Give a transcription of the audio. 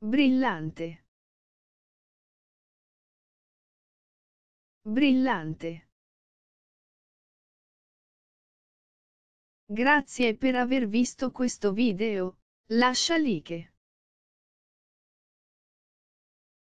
Brillante. Brillante. Grazie per aver visto questo video, lascia like.